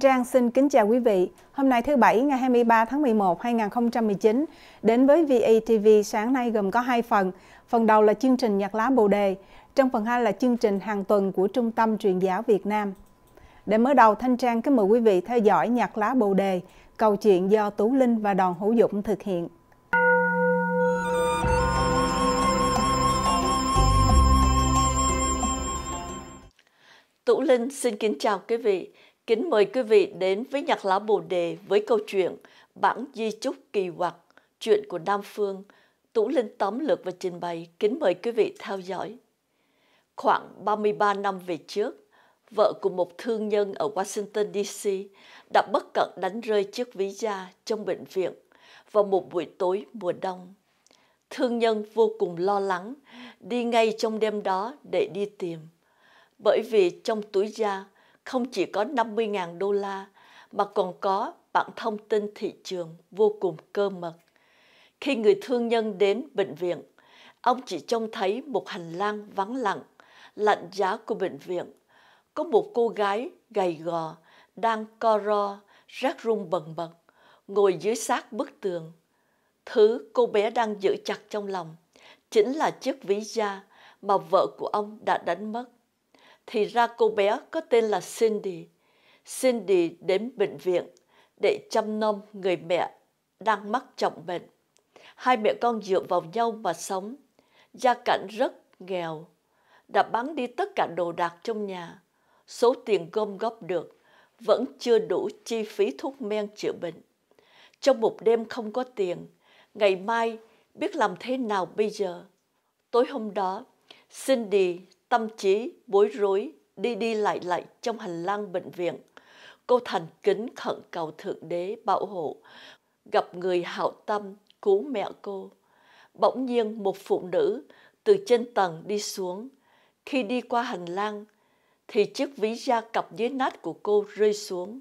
Trang xin kính chào quý vị. Hôm nay thứ Bảy ngày 23 tháng 11, 2019, đến với VATV sáng nay gồm có hai phần. Phần đầu là chương trình Nhạc lá Bồ Đề, trong phần hai là chương trình hàng tuần của Trung tâm Truyền giáo Việt Nam. Để mở đầu, Thanh Trang kính mời quý vị theo dõi Nhạc lá Bồ Đề, câu chuyện do Tú Linh và Đoàn Hữu Dũng thực hiện. Tú Linh xin kính chào quý vị. Kính mời quý vị đến với nhạc lá Bồ Đề với câu chuyện Bản Di Chúc Kỳ Hoặc, chuyện của Nam Phương. Tủ Linh tóm lược và trình bày, kính mời quý vị theo dõi. Khoảng 33 năm về trước, vợ của một thương nhân ở Washington D.C. đã bất cẩn đánh rơi chiếc ví da trong bệnh viện vào một buổi tối mùa đông. Thương nhân vô cùng lo lắng, đi ngay trong đêm đó để đi tìm. Bởi vì trong túi da, không chỉ có 50.000 đô la mà còn có bản thông tin thị trường vô cùng cơ mật. Khi người thương nhân đến bệnh viện, ông chỉ trông thấy một hành lang vắng lặng, lạnh giá của bệnh viện. Có một cô gái gầy gò, đang co ro, rác rung bần bật, ngồi dưới sát bức tường. Thứ cô bé đang giữ chặt trong lòng chính là chiếc ví da mà vợ của ông đã đánh mất thì ra cô bé có tên là Cindy. Cindy đến bệnh viện để chăm nom người mẹ đang mắc trọng bệnh. Hai mẹ con dựa vào nhau mà sống, gia cảnh rất nghèo, đã bán đi tất cả đồ đạc trong nhà. Số tiền gom góp được vẫn chưa đủ chi phí thuốc men chữa bệnh. Trong một đêm không có tiền, ngày mai biết làm thế nào bây giờ. Tối hôm đó, Cindy tâm trí bối rối đi đi lại lại trong hành lang bệnh viện. Cô thành kính khẩn cầu Thượng Đế bảo hộ, gặp người hảo tâm cứu mẹ cô. Bỗng nhiên một phụ nữ từ trên tầng đi xuống. Khi đi qua hành lang thì chiếc ví da cặp dưới nách của cô rơi xuống.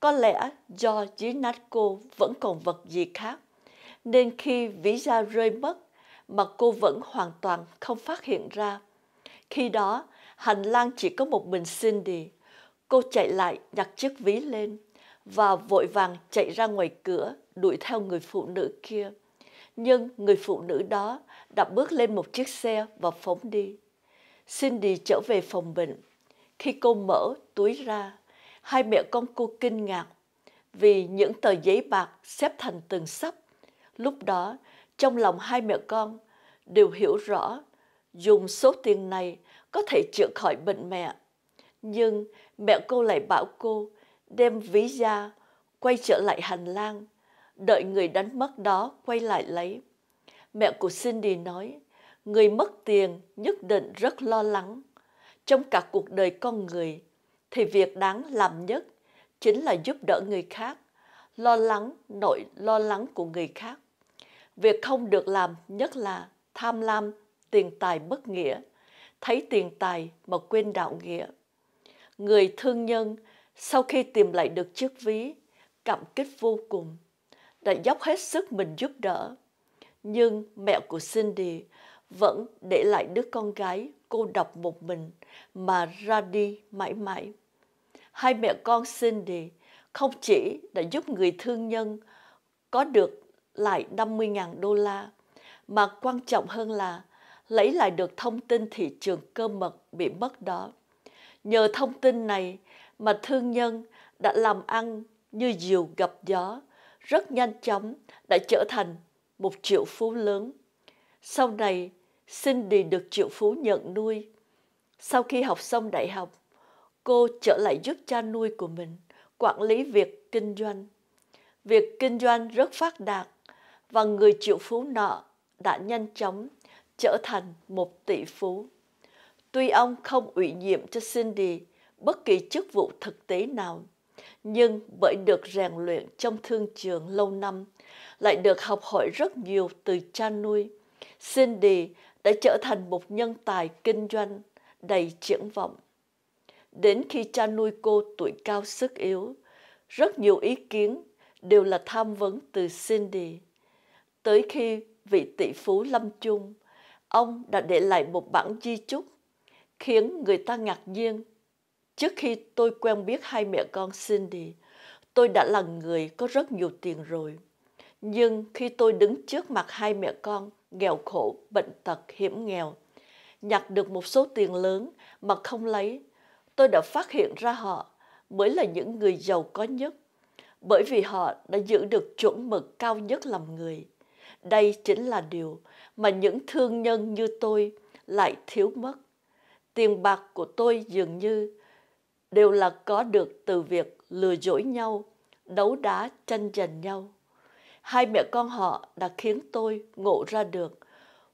Có lẽ do dưới nách cô vẫn còn vật gì khác, nên khi ví da rơi mất mà cô vẫn hoàn toàn không phát hiện ra khi đó, hành lang chỉ có một mình Cindy. Cô chạy lại nhặt chiếc ví lên và vội vàng chạy ra ngoài cửa đuổi theo người phụ nữ kia. Nhưng người phụ nữ đó đã bước lên một chiếc xe và phóng đi. Cindy trở về phòng bệnh. Khi cô mở túi ra, hai mẹ con cô kinh ngạc vì những tờ giấy bạc xếp thành từng sắp. Lúc đó, trong lòng hai mẹ con đều hiểu rõ Dùng số tiền này có thể chữa khỏi bệnh mẹ. Nhưng mẹ cô lại bảo cô đem ví ra, quay trở lại hành lang, đợi người đánh mất đó quay lại lấy. Mẹ của Cindy nói, người mất tiền nhất định rất lo lắng. Trong cả cuộc đời con người, thì việc đáng làm nhất chính là giúp đỡ người khác, lo lắng nỗi lo lắng của người khác. Việc không được làm nhất là tham lam tiền tài bất nghĩa, thấy tiền tài mà quên đạo nghĩa. Người thương nhân sau khi tìm lại được chiếc ví, cảm kích vô cùng, đã dốc hết sức mình giúp đỡ. Nhưng mẹ của Cindy vẫn để lại đứa con gái cô độc một mình mà ra đi mãi mãi. Hai mẹ con Cindy không chỉ đã giúp người thương nhân có được lại 50.000 đô la, mà quan trọng hơn là lấy lại được thông tin thị trường cơ mật bị mất đó. Nhờ thông tin này mà thương nhân đã làm ăn như diều gặp gió, rất nhanh chóng đã trở thành một triệu phú lớn. Sau này, Cindy được triệu phú nhận nuôi. Sau khi học xong đại học, cô trở lại giúp cha nuôi của mình quản lý việc kinh doanh. Việc kinh doanh rất phát đạt và người triệu phú nọ đã nhanh chóng trở thành một tỷ phú. Tuy ông không ủy nhiệm cho Cindy bất kỳ chức vụ thực tế nào, nhưng bởi được rèn luyện trong thương trường lâu năm, lại được học hỏi rất nhiều từ cha nuôi, Cindy đã trở thành một nhân tài kinh doanh đầy triển vọng. Đến khi cha nuôi cô tuổi cao sức yếu, rất nhiều ý kiến đều là tham vấn từ Cindy. Tới khi vị tỷ phú lâm chung ông đã để lại một bản di chúc khiến người ta ngạc nhiên. Trước khi tôi quen biết hai mẹ con Cindy, tôi đã là người có rất nhiều tiền rồi. Nhưng khi tôi đứng trước mặt hai mẹ con nghèo khổ, bệnh tật, hiểm nghèo, nhặt được một số tiền lớn mà không lấy, tôi đã phát hiện ra họ mới là những người giàu có nhất, bởi vì họ đã giữ được chuẩn mực cao nhất làm người. Đây chính là điều mà những thương nhân như tôi lại thiếu mất. Tiền bạc của tôi dường như đều là có được từ việc lừa dối nhau, đấu đá tranh giành nhau. Hai mẹ con họ đã khiến tôi ngộ ra được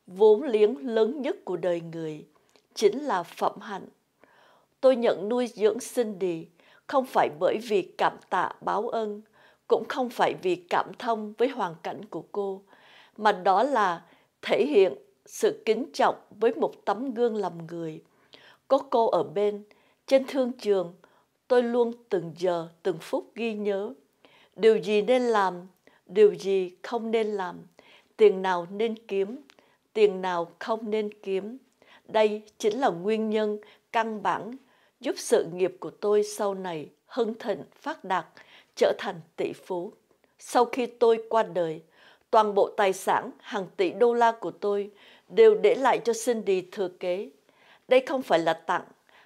vốn liếng lớn nhất của đời người chính là phẩm hạnh. Tôi nhận nuôi dưỡng sinh đi không phải bởi vì cảm tạ báo ơn cũng không phải vì cảm thông với hoàn cảnh của cô, mà đó là thể hiện sự kính trọng với một tấm gương làm người. Có cô ở bên, trên thương trường, tôi luôn từng giờ, từng phút ghi nhớ. Điều gì nên làm, điều gì không nên làm, tiền nào nên kiếm, tiền nào không nên kiếm. Đây chính là nguyên nhân căn bản giúp sự nghiệp của tôi sau này hưng thịnh, phát đạt, trở thành tỷ phú. Sau khi tôi qua đời, toàn bộ tài sản hàng tỷ đô la của tôi đều để lại cho Cindy thừa kế. Đây không phải là tặng,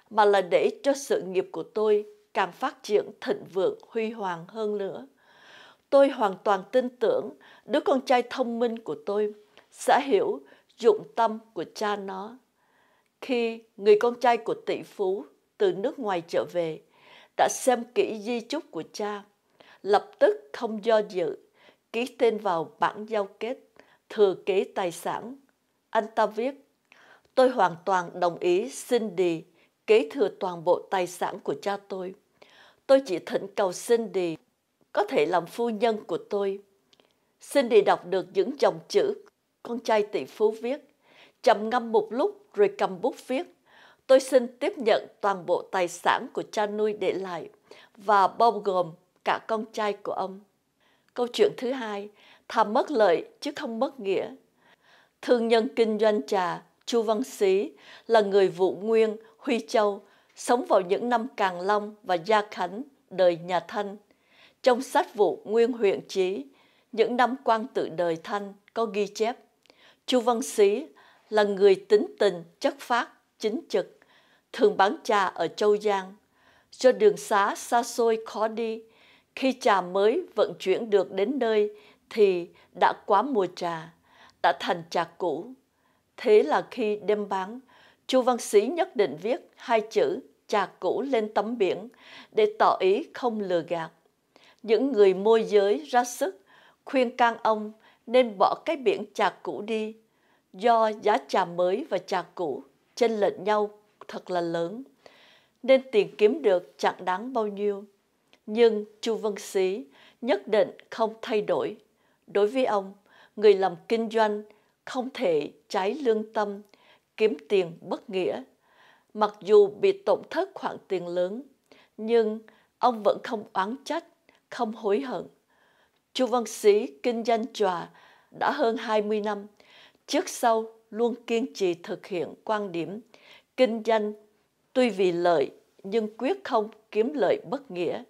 mà là để cho sự nghiệp của tôi càng phát triển thịnh vượng huy hoàng hơn nữa. Tôi hoàn toàn tin tưởng đứa con trai thông minh của tôi sẽ hiểu dụng tâm của cha nó. Khi người con trai của tỷ phú từ nước ngoài trở về, đã xem kỹ di chúc của cha, lập tức không do dự ký tên vào bản giao kết thừa kế tài sản. Anh ta viết, tôi hoàn toàn đồng ý Cindy kế thừa toàn bộ tài sản của cha tôi. Tôi chỉ thỉnh cầu Cindy có thể làm phu nhân của tôi. Cindy đọc được những dòng chữ con trai tỷ phú viết, trầm ngâm một lúc rồi cầm bút viết. Tôi xin tiếp nhận toàn bộ tài sản của cha nuôi để lại và bao gồm cả con trai của ông. Câu chuyện thứ hai, thà mất lợi chứ không mất nghĩa. Thương nhân kinh doanh trà Chu Văn Xí là người Vũ Nguyên, Huy Châu, sống vào những năm Càng Long và Gia Khánh, đời nhà Thanh. Trong sách vụ Nguyên huyện Chí, những năm quan tự đời Thanh có ghi chép, Chu Văn Xí là người tính tình, chất phát, chính trực, thường bán trà ở Châu Giang. Do đường xá xa xôi khó đi, khi trà mới vận chuyển được đến nơi thì đã quá mùa trà, đã thành trà cũ. Thế là khi đem bán, Chu Văn Sĩ nhất định viết hai chữ trà cũ lên tấm biển để tỏ ý không lừa gạt. Những người môi giới ra sức khuyên can ông nên bỏ cái biển trà cũ đi do giá trà mới và trà cũ chênh lệch nhau thật là lớn nên tiền kiếm được chẳng đáng bao nhiêu nhưng Chu Văn Xí nhất định không thay đổi. Đối với ông, người làm kinh doanh không thể trái lương tâm, kiếm tiền bất nghĩa. Mặc dù bị tổn thất khoản tiền lớn, nhưng ông vẫn không oán trách, không hối hận. Chu Văn Sĩ kinh doanh trà đã hơn 20 năm, trước sau luôn kiên trì thực hiện quan điểm kinh doanh tuy vì lợi nhưng quyết không kiếm lợi bất nghĩa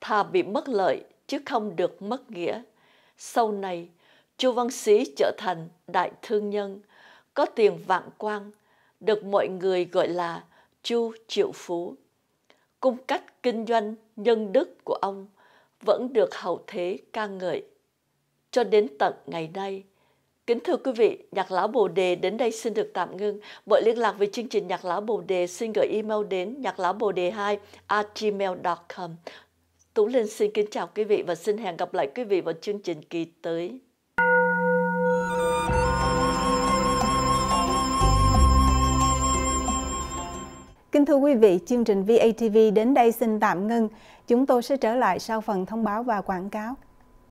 thà bị mất lợi chứ không được mất nghĩa. Sau này, Chu Văn Sĩ trở thành đại thương nhân, có tiền vạn quang, được mọi người gọi là Chu Triệu Phú. Cung cách kinh doanh nhân đức của ông vẫn được hậu thế ca ngợi. Cho đến tận ngày nay, Kính thưa quý vị, Nhạc Lão Bồ Đề đến đây xin được tạm ngưng. Mọi liên lạc về chương trình Nhạc Lão Bồ Đề xin gửi email đến nhạc lão bồ đề 2 gmail.com. Tú Linh xin kính chào quý vị và xin hẹn gặp lại quý vị vào chương trình kỳ tới. Kính thưa quý vị, chương trình VATV đến đây xin tạm ngưng. Chúng tôi sẽ trở lại sau phần thông báo và quảng cáo.